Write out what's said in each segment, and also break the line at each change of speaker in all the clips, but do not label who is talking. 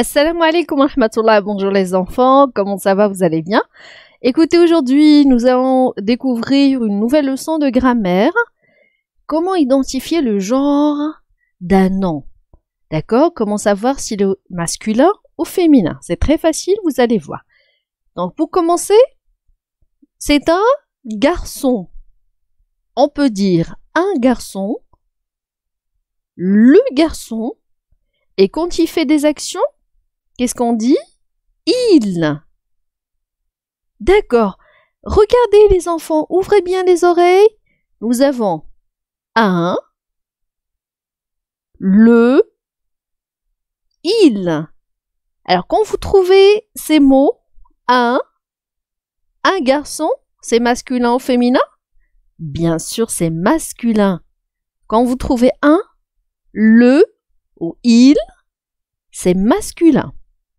Assalamu alaikum rahmatullah, bonjour les enfants, comment ça va, vous allez bien Écoutez, aujourd'hui nous allons découvrir une nouvelle leçon de grammaire. Comment identifier le genre d'un nom D'accord Comment savoir s'il est masculin ou féminin C'est très facile, vous allez voir. Donc pour commencer, c'est un garçon. On peut dire un garçon, le garçon, et quand il fait des actions, Qu'est-ce qu'on dit Il. D'accord. Regardez les enfants, ouvrez bien les oreilles. Nous avons un, le, il. Alors quand vous trouvez ces mots, un, un garçon, c'est masculin ou féminin Bien sûr, c'est masculin. Quand vous trouvez un, le ou il, c'est masculin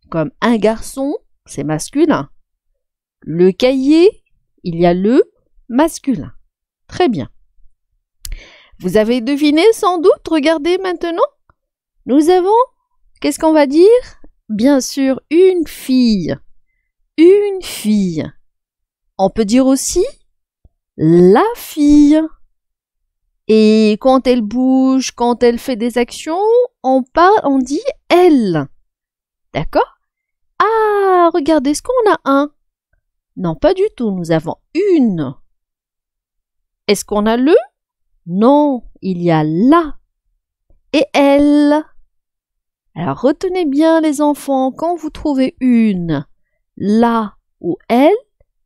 comme un garçon, c'est masculin. Le cahier, il y a le masculin. Très bien. Vous avez deviné sans doute, regardez maintenant. Nous avons, qu'est-ce qu'on va dire Bien sûr, une fille. Une fille. On peut dire aussi la fille. Et quand elle bouge, quand elle fait des actions, on parle, on dit elle. D'accord Regardez, regardez ce qu'on a un. Hein. Non, pas du tout, nous avons une. Est-ce qu'on a le Non, il y a la et elle. Alors retenez bien les enfants, quand vous trouvez une, la ou elle,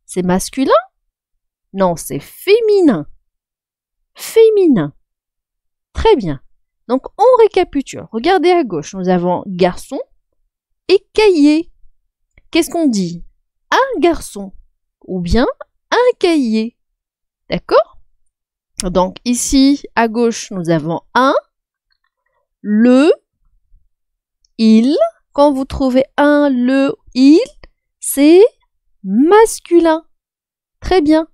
c'est masculin Non, c'est féminin. Féminin. Très bien. Donc on récapitule. Regardez à gauche, nous avons garçon et cahier qu'est-ce qu'on dit Un garçon ou bien un cahier. D'accord Donc ici, à gauche, nous avons un, le, il. Quand vous trouvez un, le, il, c'est masculin. Très bien.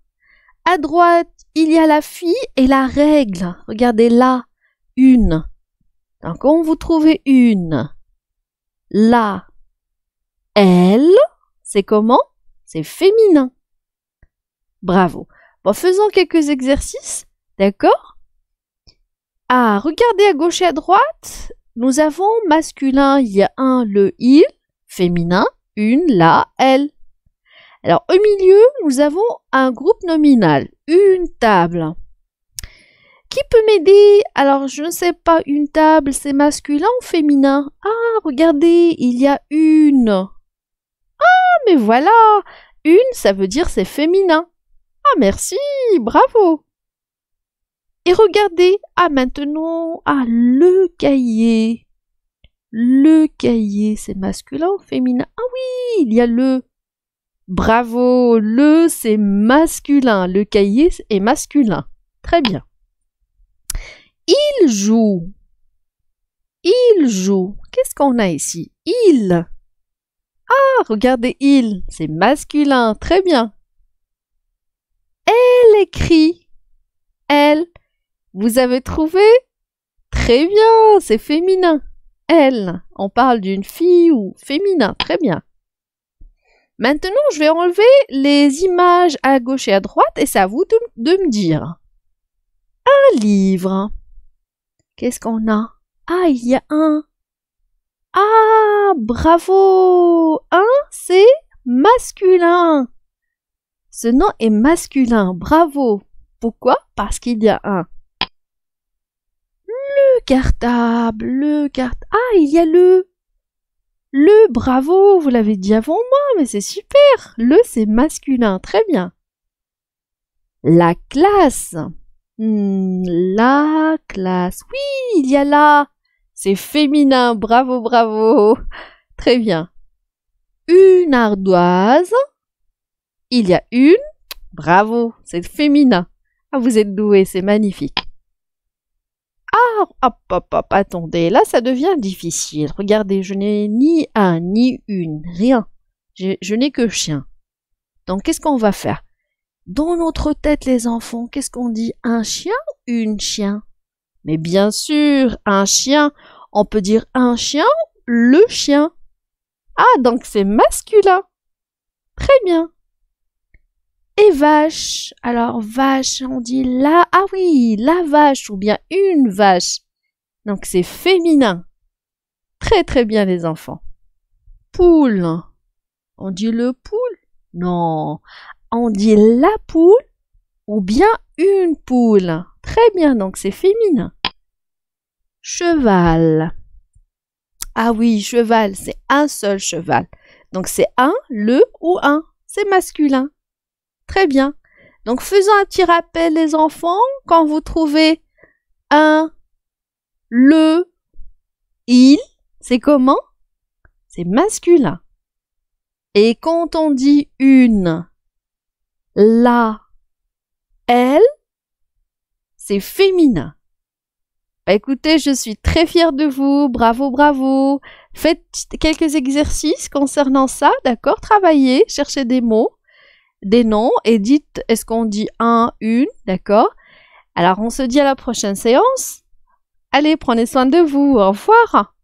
À droite, il y a la fille et la règle. Regardez là, une. Donc, quand vous trouvez une, là, elle, c'est comment C'est féminin. Bravo. Bon, faisons quelques exercices, d'accord Ah, regardez à gauche et à droite. Nous avons masculin, il y a un, le il, féminin, une, la, elle. Alors, au milieu, nous avons un groupe nominal, une table. Qui peut m'aider Alors, je ne sais pas, une table, c'est masculin ou féminin Ah, regardez, il y a une mais voilà Une, ça veut dire c'est féminin. Ah merci, bravo Et regardez, ah maintenant, ah le cahier. Le cahier, c'est masculin ou féminin Ah oui, il y a le. Bravo, le, c'est masculin. Le cahier est masculin. Très bien. Il joue. Il joue. Qu'est-ce qu'on a ici Il regardez, il, c'est masculin, très bien. Elle écrit. Elle. Vous avez trouvé Très bien, c'est féminin. Elle. On parle d'une fille ou féminin, très bien. Maintenant, je vais enlever les images à gauche et à droite et c'est à vous de, de me dire. Un livre. Qu'est-ce qu'on a Ah, il y a un. Ah, bravo Un, c'est masculin. Ce nom est masculin, bravo. Pourquoi Parce qu'il y a un. Le cartable, le cartable. Ah, il y a le. Le, bravo, vous l'avez dit avant moi, mais c'est super. Le, c'est masculin, très bien. La classe. Hmm, la classe. Oui, il y a la. C'est féminin, bravo, bravo. Très bien. Une ardoise. Il y a une. Bravo, c'est féminin. Ah, vous êtes doué, c'est magnifique. Ah, hop, hop, hop, attendez, là ça devient difficile. Regardez, je n'ai ni un, ni une, rien. Je, je n'ai que chien. Donc qu'est-ce qu'on va faire Dans notre tête, les enfants, qu'est-ce qu'on dit Un chien ou une chien mais bien sûr, un chien, on peut dire un chien, le chien. Ah, donc c'est masculin. Très bien. Et vache. Alors vache, on dit la, ah oui, la vache ou bien une vache. Donc c'est féminin. Très très bien les enfants. Poule. On dit le poule Non. On dit la poule ou bien une poule. Très bien, donc c'est féminin. Cheval. Ah oui, cheval, c'est un seul cheval. Donc c'est un, le ou un. C'est masculin. Très bien. Donc faisons un petit rappel les enfants. Quand vous trouvez un, le, il, c'est comment C'est masculin. Et quand on dit une, la, féminin. Bah, écoutez, je suis très fière de vous, bravo, bravo. Faites quelques exercices concernant ça, d'accord Travaillez, cherchez des mots, des noms et dites, est-ce qu'on dit un, une, d'accord Alors on se dit à la prochaine séance. Allez, prenez soin de vous, au revoir